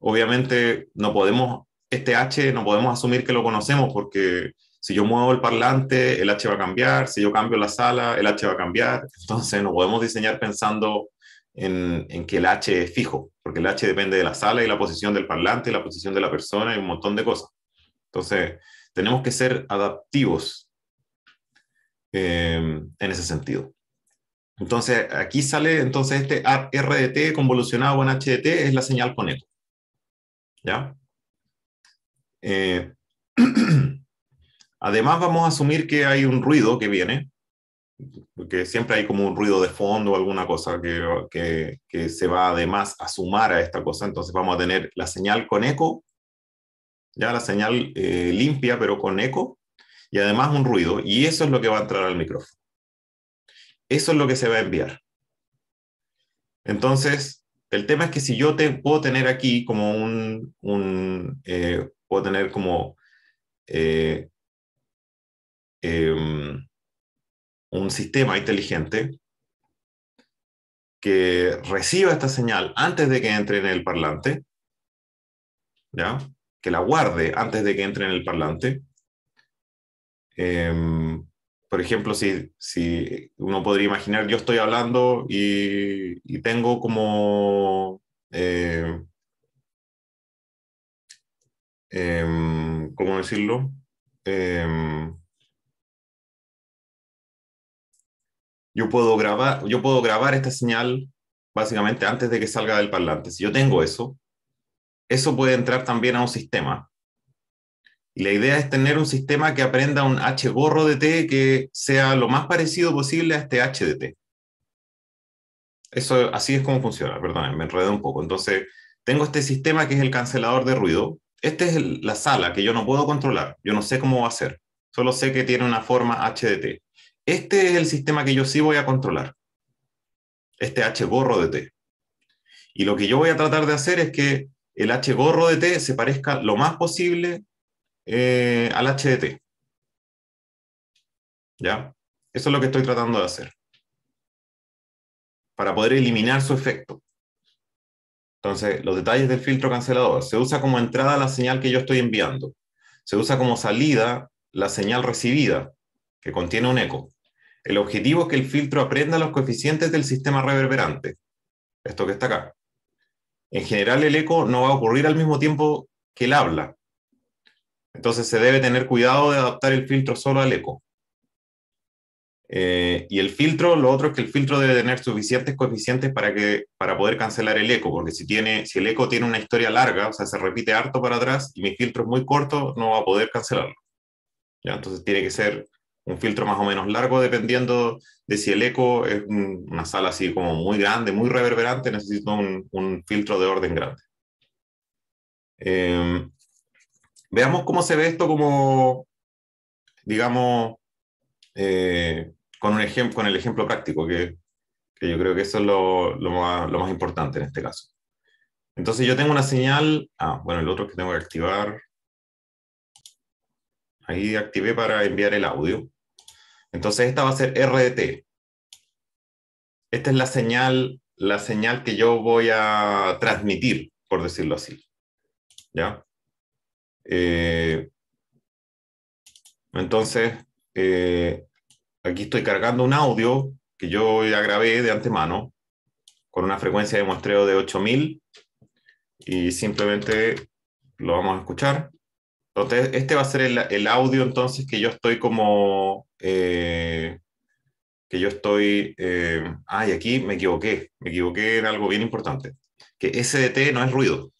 obviamente no podemos, este H no podemos asumir que lo conocemos porque si yo muevo el parlante, el H va a cambiar, si yo cambio la sala, el H va a cambiar. Entonces no podemos diseñar pensando en, que el H es fijo, porque el H depende de la sala y la posición del parlante, y la posición de la persona y un montón de cosas. Entonces tenemos que ser adaptivos eh, en ese sentido. Entonces aquí sale entonces este RDT convolucionado en HDT es la señal con eco. ¿Ya? Eh, Además, vamos a asumir que hay un ruido que viene, porque siempre hay como un ruido de fondo, o alguna cosa que, que, se va además a sumar a esta cosa. Entonces vamos a tener la señal con eco, ya la señal eh, limpia pero con eco, y además un ruido. Y eso es lo que va a entrar al micrófono. Eso es lo que se va a enviar. Entonces, el tema es que si yo te, puedo tener aquí como un, eh, puedo tener como eh, Em, un sistema inteligente que reciba esta señal antes de que entre en el parlante, ¿ya? que la guarde antes de que entre en el parlante. Em, por ejemplo, si, si, uno podría imaginar, yo estoy hablando y, tengo como... Eh, em, ¿Cómo decirlo? yo puedo grabar, yo puedo grabar esta señal básicamente antes de que salga del parlante. Si yo tengo eso, eso puede entrar también a un sistema. Y la idea es tener un sistema que aprenda un H gorro de T que sea lo más parecido posible a este H de T. Eso así es como funciona, perdón, me enredé un poco. Entonces, tengo este sistema que es el cancelador de ruido. Esta es la sala que yo no puedo controlar, yo no sé cómo va a ser. Solo sé que tiene una forma H de T este es el sistema que yo sí voy a controlar, este H gorro de T. Y lo que yo voy a tratar de hacer es que el H gorro de T se parezca lo más posible eh, al H de T. ¿Ya? Eso es lo que estoy tratando de hacer. Para poder eliminar su efecto. Entonces, los detalles del filtro cancelador. Se usa como entrada la señal que yo estoy enviando. Se usa como salida la señal recibida que contiene un eco. El objetivo es que el filtro aprenda los coeficientes del sistema reverberante, esto que está acá. En general el eco no va a ocurrir al mismo tiempo que el habla. Entonces se debe tener cuidado de adaptar el filtro solo al eco. Eh, y el filtro, lo otro es que el filtro debe tener suficientes coeficientes para, que, para poder cancelar el eco, porque si, tiene, si el eco tiene una historia larga, o sea, se repite harto para atrás y mi filtro es muy corto, no va a poder cancelarlo. Entonces tiene que ser un filtro más o menos largo, dependiendo de si el eco es una sala así como muy grande, muy reverberante, necesito un, filtro de orden grande. Em, veamos cómo se ve esto como, digamos, eh, con, un ejemplo, con el ejemplo práctico, que, yo creo que eso es lo, más, lo, más, importante en este caso. Entonces yo tengo una señal, ah, bueno, el otro que tengo que activar, Ahí activé para enviar el audio. Entonces esta va a ser RDT. Esta es la señal, la señal que yo voy a transmitir, por decirlo así. ¿Ya? Eh, entonces, eh, aquí estoy cargando un audio que yo ya grabé de antemano con una frecuencia de muestreo de 8000 y simplemente lo vamos a escuchar. Entonces, este va a ser el, audio entonces que yo estoy como... Eh, que yo estoy... Eh, ay, aquí me equivoqué. Me equivoqué en algo bien importante. Que SDT no es ruido.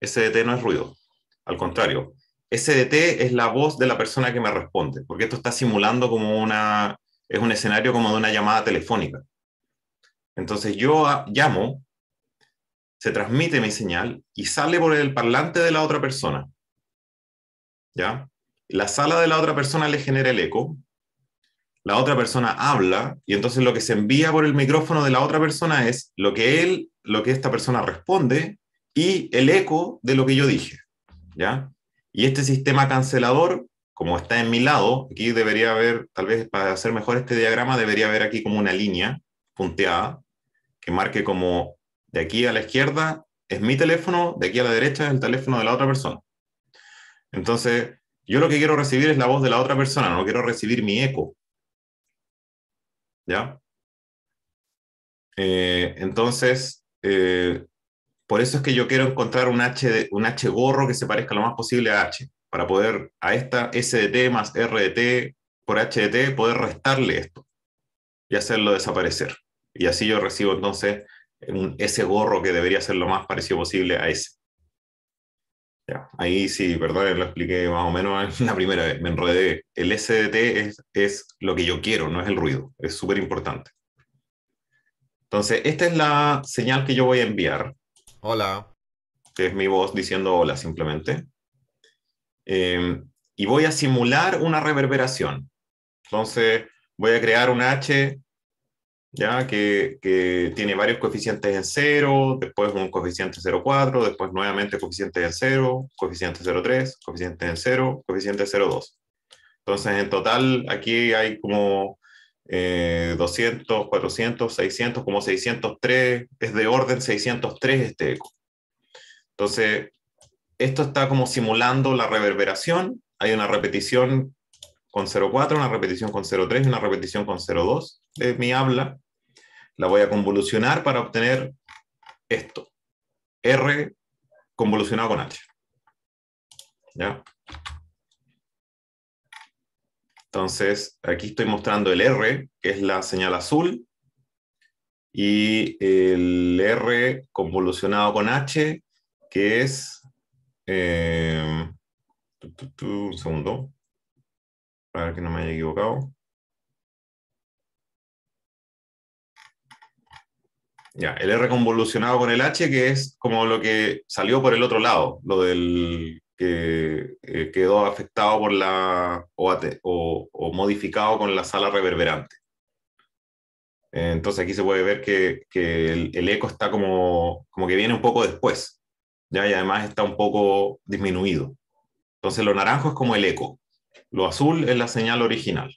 SDT no es ruido. Al contrario. SDT es la voz de la persona que me responde. Porque esto está simulando como una... Es un escenario como de una llamada telefónica. Entonces yo llamo, se transmite mi señal y sale por el parlante de la otra persona. ¿ya? La sala de la otra persona le genera el eco, la otra persona habla y entonces lo que se envía por el micrófono de la otra persona es lo que él, lo que esta persona responde y el eco de lo que yo dije, ¿ya? Y este sistema cancelador, como está en mi lado, aquí debería haber, tal vez para hacer mejor este diagrama, debería haber aquí como una línea punteada que marque como de aquí a la izquierda es mi teléfono, de aquí a la derecha es el teléfono de la otra persona. Entonces, yo lo que quiero recibir es la voz de la otra persona, no quiero recibir mi eco. ¿Ya? Eh, entonces, eh, por eso es que yo quiero encontrar un H, un H gorro que se parezca lo más posible a H, para poder a esta SDT más T por HDT poder restarle esto y hacerlo desaparecer. Y así yo recibo entonces un, ese gorro que debería ser lo más parecido posible a ese ahí sí, ¿verdad? Lo expliqué más o menos la primera vez, me enredé. El SDT es, lo que yo quiero, no es el ruido, es súper importante. Entonces, esta es la señal que yo voy a enviar. Hola. Que es mi voz diciendo hola simplemente. Em, y voy a simular una reverberación. Entonces, voy a crear un H ¿ya? Que, tiene varios coeficientes en 0, después un coeficiente 0,4, después nuevamente coeficiente en 0, coeficiente 0,3, coeficiente en 0, coeficiente 0,2. Entonces, en total, aquí hay como 200, 400, 600, como 603, es de orden 603 este eco. Entonces, esto está como simulando la reverberación. Hay una repetición con 0,4, una repetición con 0,3 y una repetición con 0,2 de mi habla, la voy a convolucionar para obtener esto, R convolucionado con H. ¿Ya? Entonces, aquí estoy mostrando el R, que es la señal azul, y el R convolucionado con H, que es... Eh, un segundo, para que no me haya equivocado. Ya, el R convolucionado con el H, que es como lo que salió por el otro lado, lo del que eh, quedó afectado por la o, modificado con la sala reverberante. Entonces aquí se puede ver que, el, eco está como, que viene un poco después, y además está un poco disminuido. Entonces lo naranjo es como el eco, lo azul es la señal original.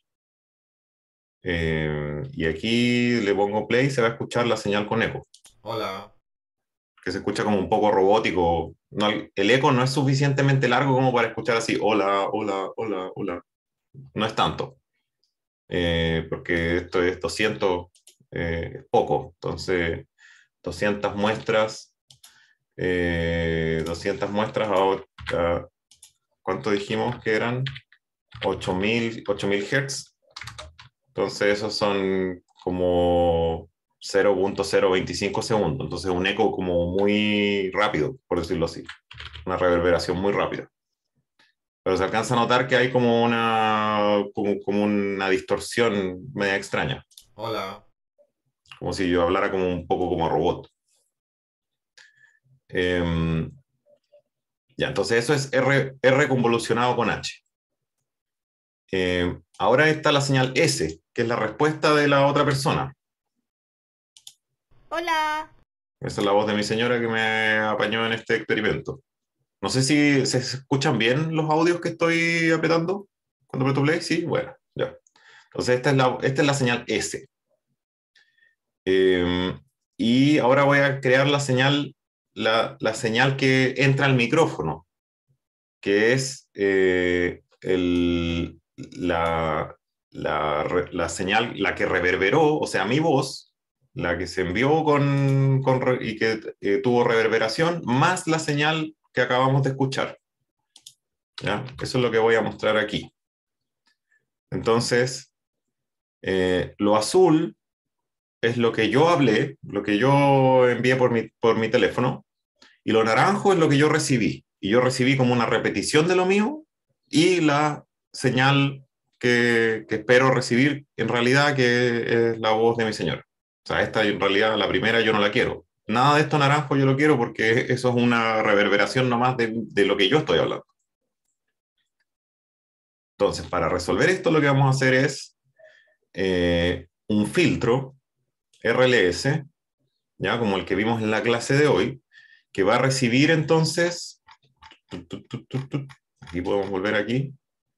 Eh, y aquí le pongo play y se va a escuchar la señal con eco. Hola. Que se escucha como un poco robótico. No, el eco no es suficientemente largo como para escuchar así, hola, hola, hola, hola. No es tanto. Eh, porque esto es 200, es eh, poco. Entonces, 200 muestras, 200 muestras ahora, ¿cuánto dijimos que eran? 8000, 8000 Hz entonces, esos son como 0.025 segundos. Entonces, un eco como muy rápido, por decirlo así. Una reverberación muy rápida. Pero se alcanza a notar que hay como una, como, una distorsión media extraña. Hola. Como si yo hablara como un poco como robot. Em, ya, entonces eso es R, R convolucionado con H. Eh, ahora está la señal S, que es la respuesta de la otra persona. Hola. Esa es la voz de mi señora que me apañó en este experimento. No sé si se escuchan bien los audios que estoy apretando cuando me play. Sí, bueno, ya. Entonces, esta es la, esta es la señal S. Eh, y ahora voy a crear la señal, la, señal que entra al micrófono, que es eh, el, la, señal, la que reverberó, o sea, mi voz, la que se envió con, y que eh, tuvo reverberación, más la señal que acabamos de escuchar. Eso es lo que voy a mostrar aquí. Entonces, eh, lo azul es lo que yo hablé, lo que yo envié por mi, por mi teléfono, y lo naranjo es lo que yo recibí. Y yo recibí como una repetición de lo mío y la señal que, espero recibir en realidad, que es la voz de mi señor O sea, esta en realidad, la primera yo no la quiero. Nada de esto naranjo yo lo quiero porque eso es una reverberación nomás de, de lo que yo estoy hablando. Entonces, para resolver esto, lo que vamos a hacer es eh, un filtro RLS, ya como el que vimos en la clase de hoy, que va a recibir entonces, aquí podemos volver aquí,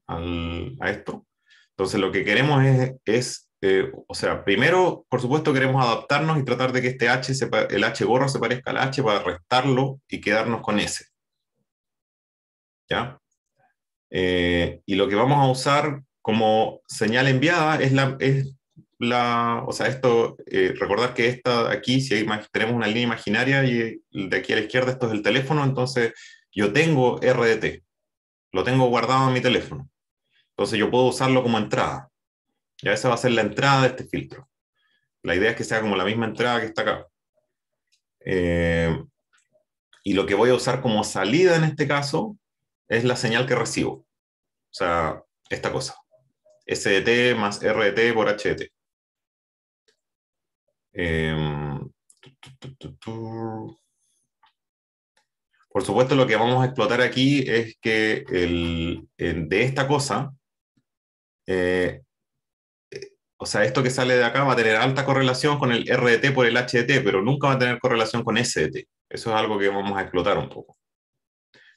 al, a esto. Entonces, lo que queremos es, es eh, o sea, primero, por supuesto, queremos adaptarnos y tratar de que este H, se, el H gorro se parezca al H para restarlo y quedarnos con S. ¿Ya? Eh, y lo que vamos a usar como señal enviada es la, es la o sea, esto, eh, recordar que esta aquí, si hay, tenemos una línea imaginaria y de aquí a la izquierda esto es el teléfono, entonces yo tengo RDT, lo tengo guardado en mi teléfono. Entonces yo puedo usarlo como entrada. Ya esa va a ser la entrada de este filtro. La idea es que sea como la misma entrada que está acá. Eh, y lo que voy a usar como salida en este caso es la señal que recibo. O sea, esta cosa. SDT más RDT por HDT. Em, por supuesto, lo que vamos a explotar aquí es que de esta cosa eh, eh, o sea, esto que sale de acá va a tener alta correlación con el RDT por el HDT, pero nunca va a tener correlación con SDT. Eso es algo que vamos a explotar un poco.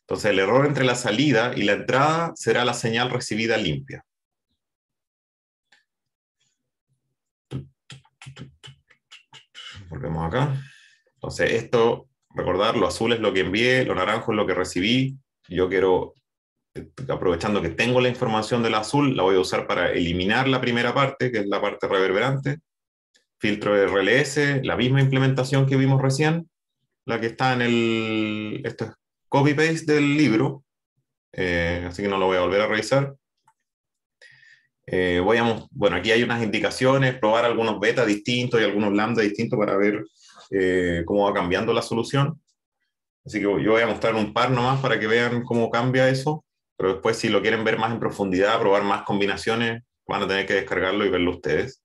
Entonces, el error entre la salida y la entrada será la señal recibida limpia. Volvemos acá. Entonces, esto, recordar, lo azul es lo que envié, lo naranjo es lo que recibí. Yo quiero aprovechando que tengo la información del azul, la voy a usar para eliminar la primera parte, que es la parte reverberante, filtro de RLS, la misma implementación que vimos recién, la que está en el, copy-paste del libro, eh, así que no lo voy a volver a revisar. Eh, voy a, bueno, aquí hay unas indicaciones, probar algunos betas distintos y algunos lambda distintos para ver eh, cómo va cambiando la solución. Así que yo voy a mostrar un par nomás para que vean cómo cambia eso. Pero después, si lo quieren ver más en profundidad, probar más combinaciones, van a tener que descargarlo y verlo ustedes.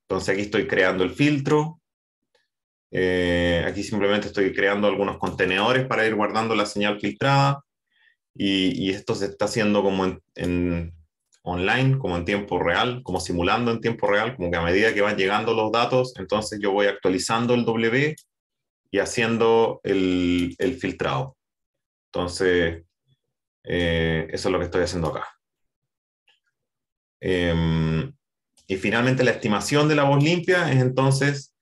Entonces aquí estoy creando el filtro. Eh, aquí simplemente estoy creando algunos contenedores para ir guardando la señal filtrada. Y, esto se está haciendo como en, online, como en tiempo real, como simulando en tiempo real, como que a medida que van llegando los datos, entonces yo voy actualizando el W y haciendo el, el filtrado. Entonces, eh, eso es lo que estoy haciendo acá. Em, y finalmente la estimación de la voz limpia es entonces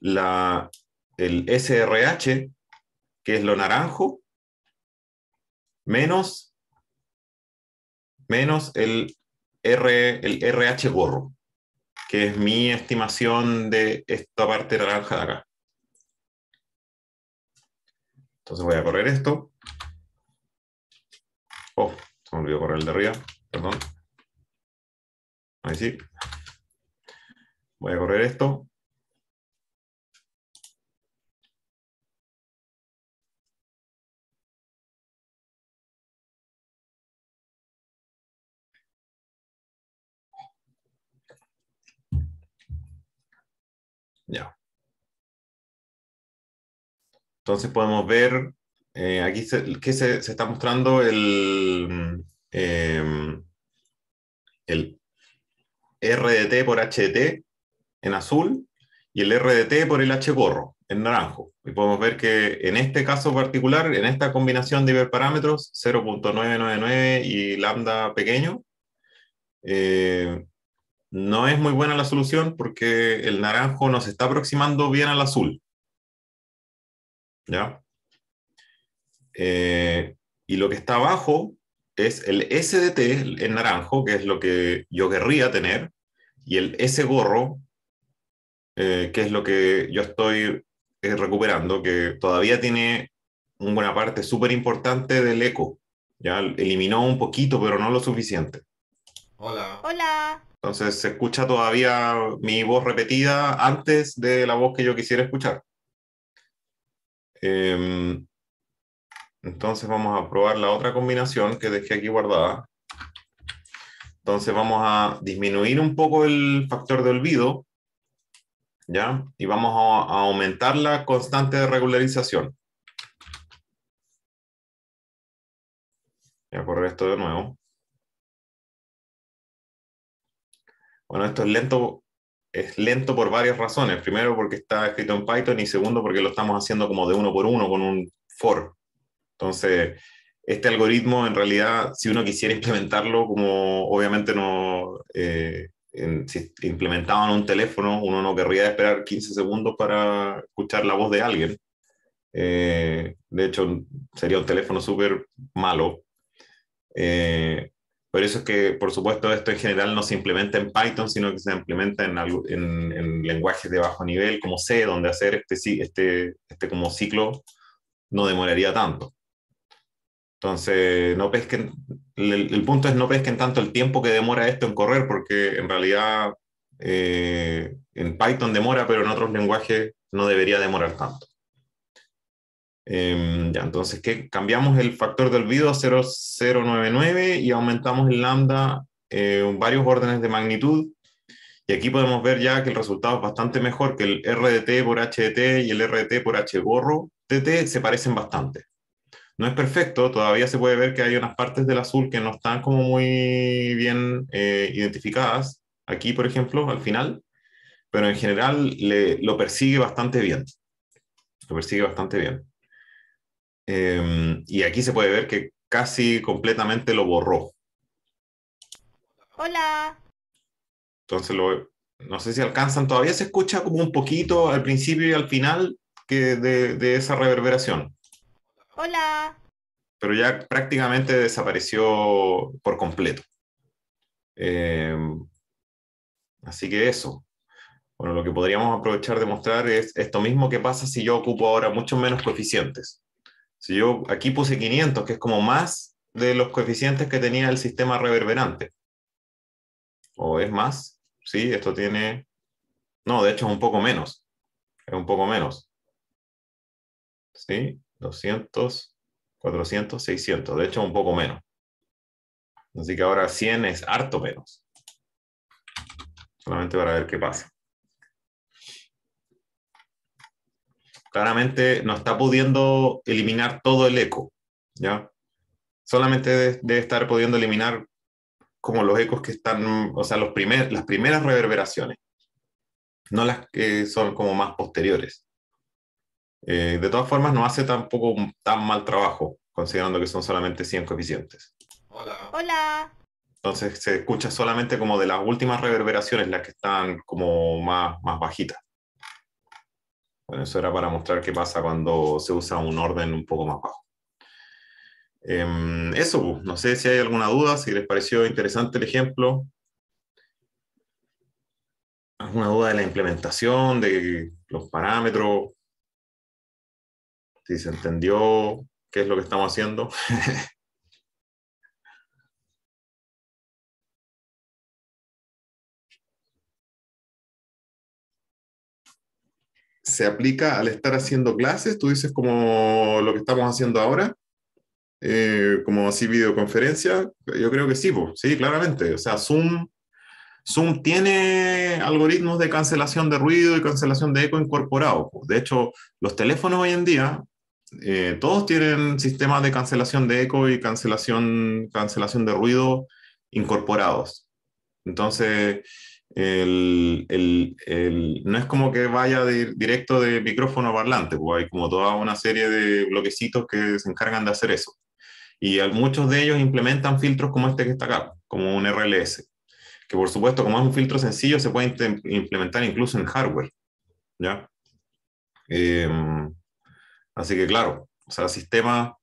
el SRH, que es lo naranjo, menos, menos el, R, el RH gorro, que es mi estimación de esta parte naranja de acá. Entonces voy a correr esto. Oh, se me olvidó correr el de arriba, perdón. Ahí sí. Voy a correr esto. Ya. Entonces podemos ver eh, aquí se, se, está mostrando el, em, el RDT por HT en azul y el RDT por el H gorro en naranjo. Y podemos ver que en este caso particular, en esta combinación de hiperparámetros, 0.999 y lambda pequeño, eh, no es muy buena la solución porque el naranjo nos está aproximando bien al azul. ¿Ya? Eh, y lo que está abajo es el SDT en naranjo, que es lo que yo querría tener, y el S gorro, eh, que es lo que yo estoy eh, recuperando, que todavía tiene una parte súper importante del eco. Ya eliminó un poquito, pero no lo suficiente. Hola. Hola. Entonces se escucha todavía mi voz repetida antes de la voz que yo quisiera escuchar. Eh, entonces vamos a probar la otra combinación que dejé aquí guardada. Entonces vamos a disminuir un poco el factor de olvido, ¿ya? Y vamos a, aumentar la constante de regularización. Voy a correr esto de nuevo. Bueno, esto es lento, es lento por varias razones. Primero porque está escrito en Python y segundo porque lo estamos haciendo como de uno por uno con un for. Entonces, este algoritmo en realidad, si uno quisiera implementarlo, como obviamente no... Eh, en, si un teléfono, uno no querría esperar 15 segundos para escuchar la voz de alguien. Eh, de hecho, sería un teléfono súper malo. Eh, por eso es que, por supuesto, esto en general no se implementa en Python, sino que se implementa en, lenguajes de bajo nivel como C, donde hacer este, este, este como ciclo no demoraría tanto. Entonces, no pesquen, el, punto es no pesquen tanto el tiempo que demora esto en correr, porque en realidad eh, en Python demora, pero en otros lenguajes no debería demorar tanto. Em, ya, entonces, que cambiamos el factor de olvido a 0,099 y aumentamos el lambda eh, varios órdenes de magnitud. Y aquí podemos ver ya que el resultado es bastante mejor, que el RDT por HDT y el RT por HBorro TT se parecen bastante. No es perfecto, todavía se puede ver que hay unas partes del azul que no están como muy bien eh, identificadas, aquí por ejemplo, al final, pero en general lo persigue bastante bien. Lo persigue bastante bien. Em, y aquí se puede ver que casi completamente lo borró. Hola. Entonces, no sé si alcanzan, todavía se escucha como un poquito al principio y al final de esa reverberación hola. Pero ya prácticamente desapareció por completo. Em, así que eso. Bueno, lo que podríamos aprovechar de mostrar es esto mismo que pasa si yo ocupo ahora muchos menos coeficientes. Si yo aquí puse 500, que es como más de los coeficientes que tenía el sistema reverberante. ¿O es más? Sí, esto tiene... No, de hecho es un poco menos. Es un poco menos. ¿Sí? 200, 400, 600. De hecho, un poco menos. Así que ahora 100 es harto menos. Solamente para ver qué pasa. Claramente no está pudiendo eliminar todo el eco, ¿ya? Solamente debe estar pudiendo eliminar como los ecos que están, o sea, los las primeras reverberaciones, no las que son como más posteriores. Eh, de todas formas, no hace tampoco tan mal trabajo, considerando que son solamente 100 coeficientes. Hola. Hola. Entonces se escucha solamente como de las últimas reverberaciones, las que están como más, bajitas. Bueno, eso era para mostrar qué pasa cuando se usa un orden un poco más bajo. Em, eso, pues, no sé si hay alguna duda, si les pareció interesante el ejemplo. ¿Alguna duda de la implementación, de los parámetros? si se entendió qué es lo que estamos haciendo. ¿Se aplica al estar haciendo clases? Tú dices como lo que estamos haciendo ahora, eh, como así videoconferencia. Yo creo que sí, pues, sí, claramente. O sea, Zoom Zoom tiene algoritmos de cancelación de ruido y cancelación de eco incorporado. De hecho, los teléfonos hoy en día eh, todos tienen sistemas de cancelación de eco y cancelación, cancelación de ruido incorporados. Entonces, no es como que vaya directo de micrófono a parlante, pues hay como toda una serie de bloquecitos que se encargan de hacer eso. Y muchos de ellos implementan filtros como este que está acá, como un RLS, que por supuesto, como es un filtro sencillo, se puede implementar incluso en hardware. ¿ya? Em, Así que claro, o sea, sistema,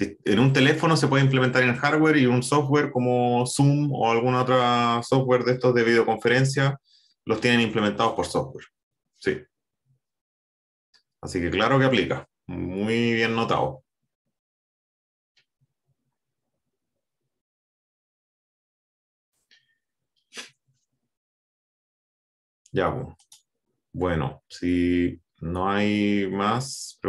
en un teléfono se puede implementar en hardware y un software como Zoom o alguna otra software de estos de videoconferencia los tienen implementados por software. Sí. Así que claro que aplica. Muy bien notado. Ya, bueno, si no hay más preguntas.